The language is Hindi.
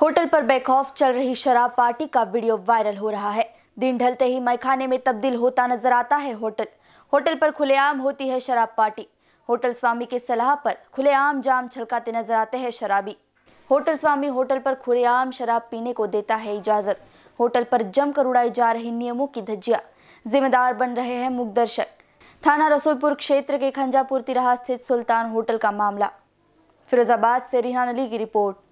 होटल पर बैकऑफ चल रही शराब पार्टी का वीडियो वायरल हो रहा है दिन ढलते ही मैखाने में तब्दील होता नजर आता है होटल होटल पर खुलेआम होती है शराब पार्टी होटल स्वामी के सलाह पर खुलेआम जाम छलकाते नजर आते हैं शराबी होटल स्वामी होटल पर खुलेआम शराब पीने को देता है इजाजत होटल पर जमकर उड़ाई जा रही नियमों की धज्जिया जिम्मेदार बन रहे हैं मुख दर्शक थाना रसूलपुर क्षेत्र के खंजापुर तिराहा स्थित सुल्तान होटल का मामला फिरोजाबाद से रिहान अली की रिपोर्ट